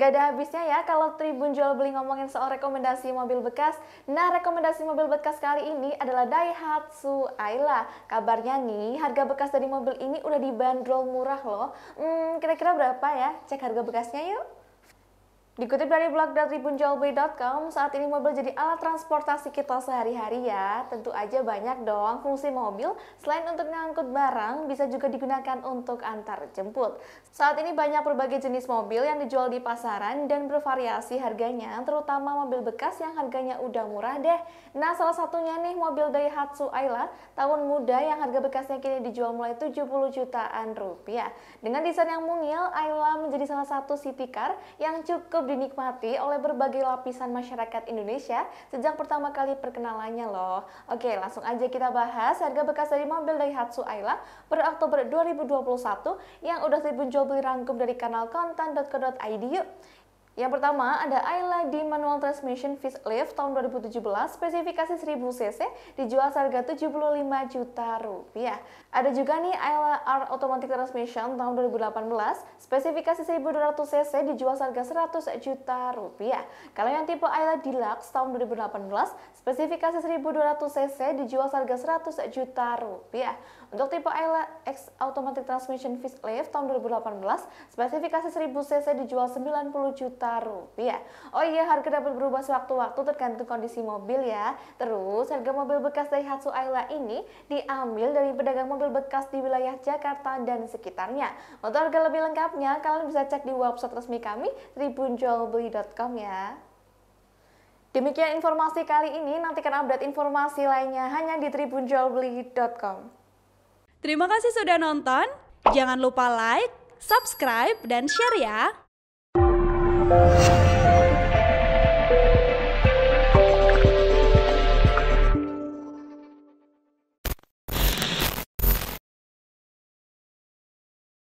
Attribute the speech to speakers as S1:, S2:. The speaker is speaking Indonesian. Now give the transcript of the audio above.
S1: Gak ada habisnya ya kalau Tribun Jual Beli ngomongin soal rekomendasi mobil bekas. Nah, rekomendasi mobil bekas kali ini adalah Daihatsu Ayla. Kabarnya nih, harga bekas dari mobil ini udah dibanderol murah loh. Hmm, kira-kira berapa ya? Cek harga bekasnya yuk. Dikutip dari blog dari tribunjolbe.com, saat ini mobil jadi alat transportasi kita sehari-hari ya. Tentu aja banyak dong fungsi mobil. Selain untuk mengangkut barang, bisa juga digunakan untuk antar jemput. Saat ini banyak berbagai jenis mobil yang dijual di pasaran dan bervariasi harganya, terutama mobil bekas yang harganya udah murah deh. Nah, salah satunya nih mobil Daihatsu Ayla, tahun muda yang harga bekasnya kini dijual mulai 70 jutaan rupiah. Dengan desain yang mungil, Ayla menjadi salah satu city car yang cukup cukup dinikmati oleh berbagai lapisan masyarakat Indonesia sejak pertama kali perkenalannya loh. Oke, langsung aja kita bahas harga bekas dari mobil Daihatsu Ayla per Oktober 2021 yang udah Tribun Jual Beli rangkum dari kanal konten.co.id yuk. Yang pertama ada Ayla di Manual Transmission Fish Lift tahun 2017 spesifikasi 1000 cc dijual harga 75 juta rupiah. Ada juga nih Ayla R Automatic Transmission tahun 2018 spesifikasi 1200 cc dijual harga 100 juta rupiah. Kalau yang tipe Ayla Deluxe tahun 2018 spesifikasi 1200 cc dijual harga 100 juta rupiah. Untuk tipe Ayla X Automatic Transmission Fish Lift tahun 2018 spesifikasi 1000 cc dijual 90 juta juta rupiah. Oh iya, harga dapat berubah sewaktu-waktu tergantung kondisi mobil ya. Terus, harga mobil bekas Daihatsu Ayla ini diambil dari pedagang mobil bekas di wilayah Jakarta dan sekitarnya. Untuk harga lebih lengkapnya, kalian bisa cek di website resmi kami tribunjualbeli.com ya. Demikian informasi kali ini, nantikan update informasi lainnya hanya di tribunjualbeli.com. Terima kasih sudah nonton, jangan lupa like, subscribe, dan share ya! Bye.